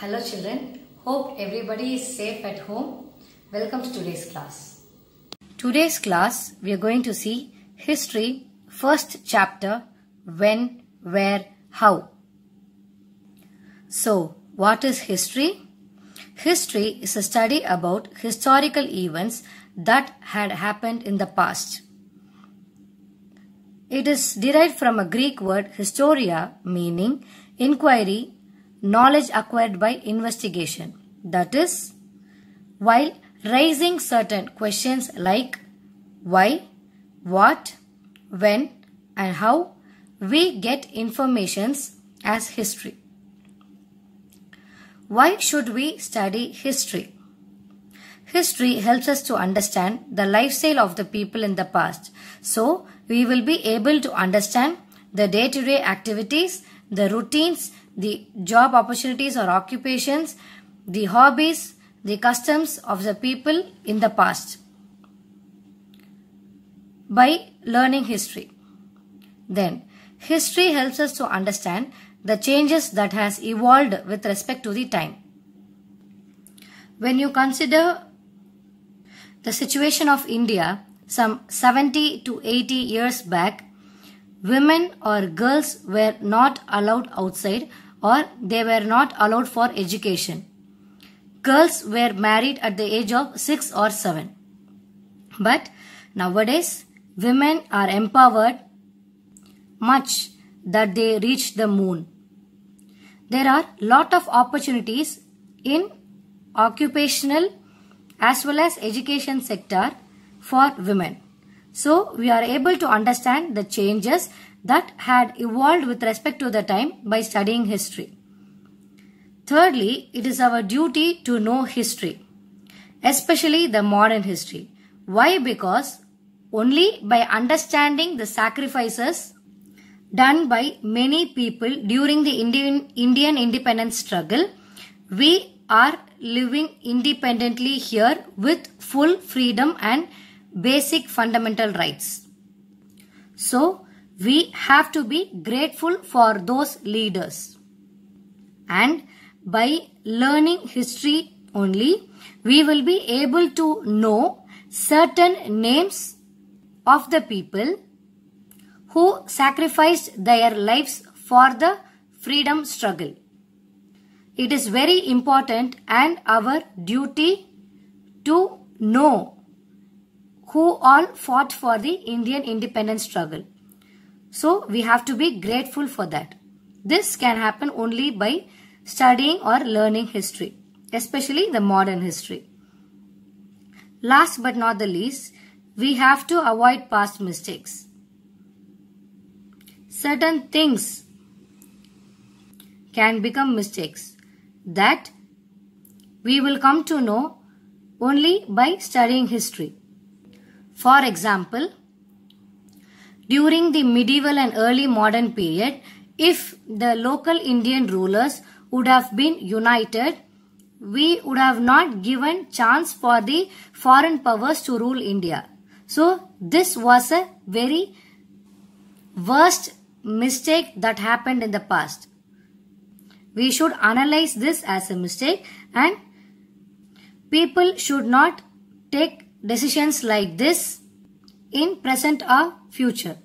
Hello children, hope everybody is safe at home. Welcome to today's class. Today's class we are going to see history first chapter when, where, how. So what is history? History is a study about historical events that had happened in the past. It is derived from a Greek word historia meaning inquiry knowledge acquired by investigation. That is, while raising certain questions like why, what, when and how we get informations as history. Why should we study history? History helps us to understand the lifestyle of the people in the past. So, we will be able to understand the day-to-day -day activities, the routines the job opportunities or occupations, the hobbies, the customs of the people in the past by learning history. Then, history helps us to understand the changes that has evolved with respect to the time. When you consider the situation of India some 70 to 80 years back, women or girls were not allowed outside or they were not allowed for education. Girls were married at the age of 6 or 7. But nowadays, women are empowered much that they reach the moon. There are lot of opportunities in occupational as well as education sector for women. So we are able to understand the changes that had evolved with respect to the time by studying history. Thirdly, it is our duty to know history, especially the modern history. Why? Because only by understanding the sacrifices done by many people during the Indian, Indian independence struggle, we are living independently here with full freedom and basic fundamental rights. So, we have to be grateful for those leaders. And by learning history only, we will be able to know certain names of the people who sacrificed their lives for the freedom struggle. It is very important and our duty to know who all fought for the Indian independence struggle. So we have to be grateful for that. This can happen only by studying or learning history, especially the modern history. Last but not the least, we have to avoid past mistakes. Certain things can become mistakes that we will come to know only by studying history. For example, during the medieval and early modern period, if the local Indian rulers would have been united, we would have not given chance for the foreign powers to rule India. So this was a very worst mistake that happened in the past. We should analyze this as a mistake and people should not take decisions like this in present or future.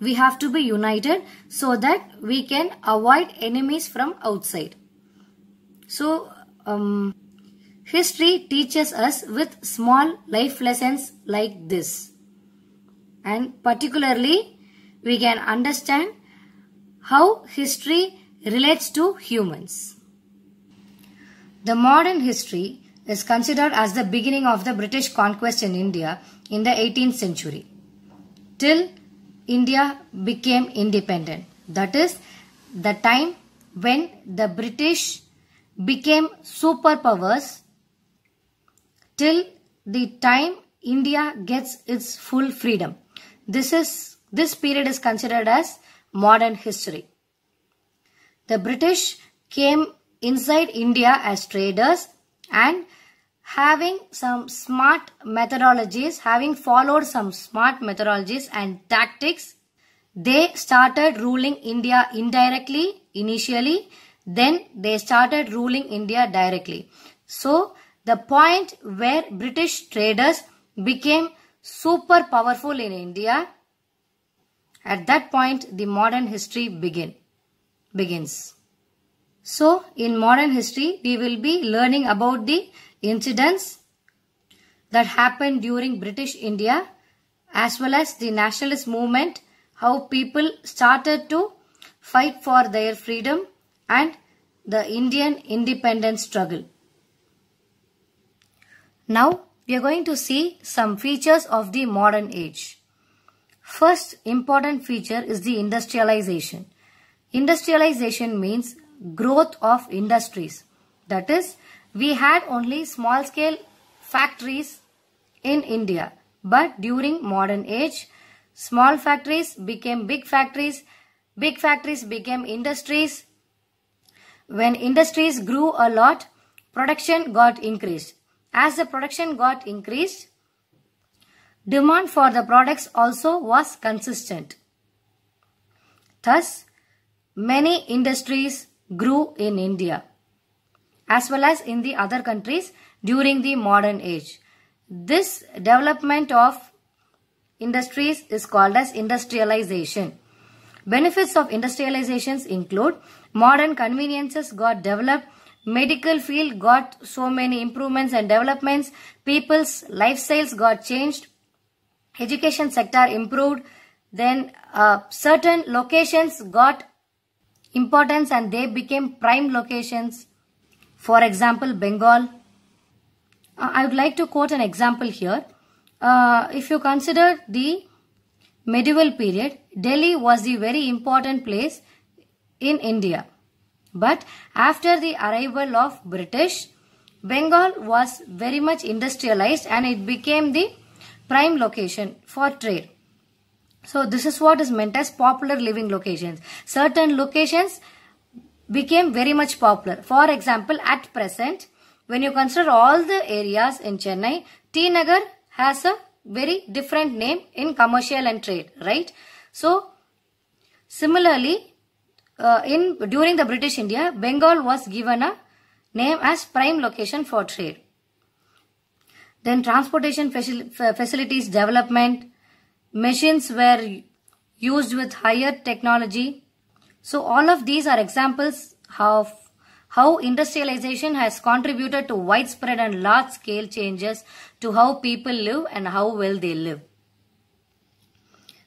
We have to be united so that we can avoid enemies from outside. So, um, history teaches us with small life lessons like this. And particularly, we can understand how history relates to humans. The modern history is considered as the beginning of the British conquest in India in the 18th century till India became independent. That is the time when the British became superpowers till the time India gets its full freedom. This is this period is considered as modern history. The British came inside India as traders and having some smart methodologies, having followed some smart methodologies and tactics, they started ruling India indirectly initially, then they started ruling India directly. So, the point where British traders became super powerful in India, at that point the modern history begin, begins. So, in modern history, we will be learning about the incidents that happened during British India as well as the nationalist movement, how people started to fight for their freedom and the Indian independence struggle. Now, we are going to see some features of the modern age. First important feature is the industrialization. Industrialization means growth of industries. That is, we had only small scale factories in India. But during modern age, small factories became big factories, big factories became industries. When industries grew a lot, production got increased. As the production got increased, demand for the products also was consistent. Thus, many industries grew in India as well as in the other countries during the modern age. This development of industries is called as industrialization. Benefits of industrializations include modern conveniences got developed, medical field got so many improvements and developments, people's lifestyles got changed, education sector improved, then uh, certain locations got importance and they became prime locations. For example, Bengal. Uh, I would like to quote an example here. Uh, if you consider the medieval period, Delhi was the very important place in India. But after the arrival of British, Bengal was very much industrialized and it became the prime location for trade. So this is what is meant as popular living locations. Certain locations became very much popular. For example, at present, when you consider all the areas in Chennai, T Nagar has a very different name in commercial and trade, right? So, similarly, uh, in during the British India, Bengal was given a name as prime location for trade. Then transportation facil facilities development, machines were used with higher technology. So all of these are examples of how industrialization has contributed to widespread and large scale changes to how people live and how well they live.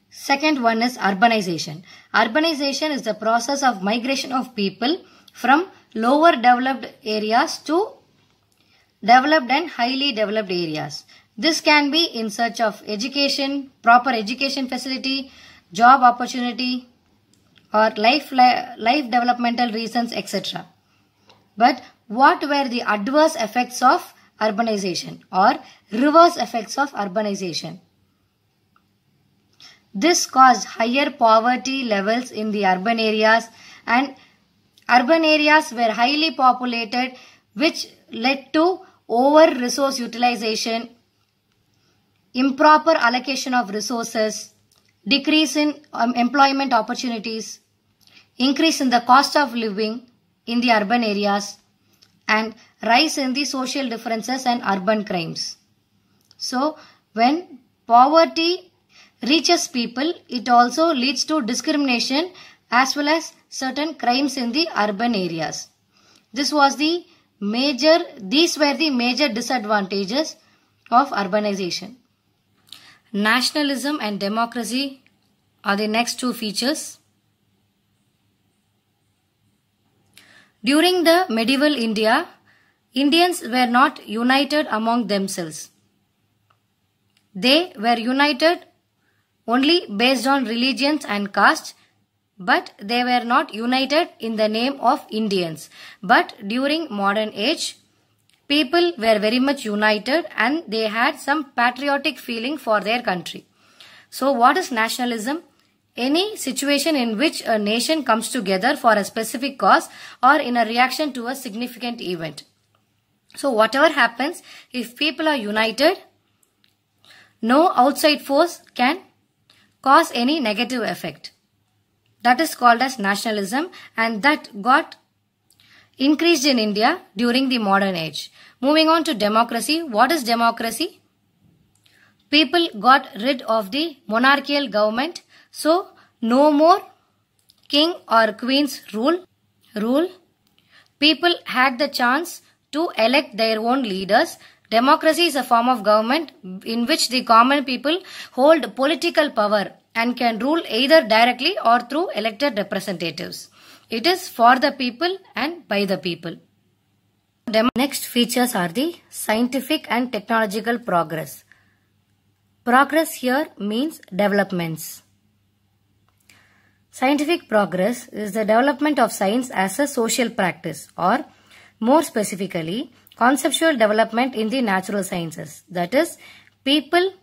Second one is urbanization. Urbanization is the process of migration of people from lower developed areas to developed and highly developed areas. This can be in search of education, proper education facility, job opportunity or life, life developmental reasons etc. But what were the adverse effects of urbanization or reverse effects of urbanization? This caused higher poverty levels in the urban areas and urban areas were highly populated which led to over resource utilization improper allocation of resources, decrease in um, employment opportunities, increase in the cost of living in the urban areas, and rise in the social differences and urban crimes. So, when poverty reaches people, it also leads to discrimination as well as certain crimes in the urban areas. This was the major, these were the major disadvantages of urbanization. Nationalism and democracy are the next two features. During the medieval India, Indians were not united among themselves. They were united only based on religions and castes, but they were not united in the name of Indians. But during modern age, People were very much united and they had some patriotic feeling for their country. So what is nationalism? Any situation in which a nation comes together for a specific cause or in a reaction to a significant event. So whatever happens, if people are united, no outside force can cause any negative effect. That is called as nationalism and that got increased in India during the modern age. Moving on to democracy. What is democracy? People got rid of the monarchical government. So, no more king or queen's rule. Rule. People had the chance to elect their own leaders. Democracy is a form of government in which the common people hold political power and can rule either directly or through elected representatives. It is for the people and by the people. Next features are the scientific and technological progress. Progress here means developments. Scientific progress is the development of science as a social practice or more specifically conceptual development in the natural sciences. That is people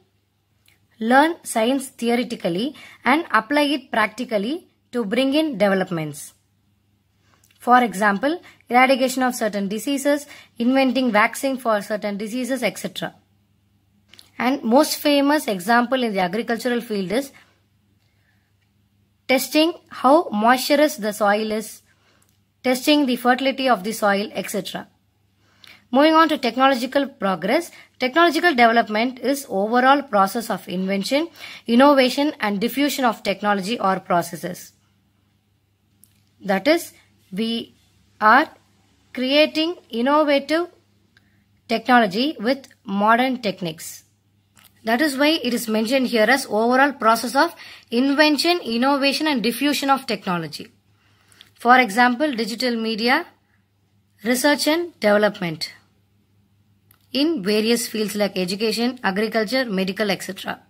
learn science theoretically and apply it practically to bring in developments. For example, eradication of certain diseases, inventing vaccine for certain diseases, etc. And most famous example in the agricultural field is testing how moisturous the soil is, testing the fertility of the soil, etc. Moving on to technological progress, technological development is overall process of invention, innovation and diffusion of technology or processes. That is, we are creating innovative technology with modern techniques. That is why it is mentioned here as overall process of invention, innovation and diffusion of technology. For example, digital media, research and development in various fields like education, agriculture, medical, etc.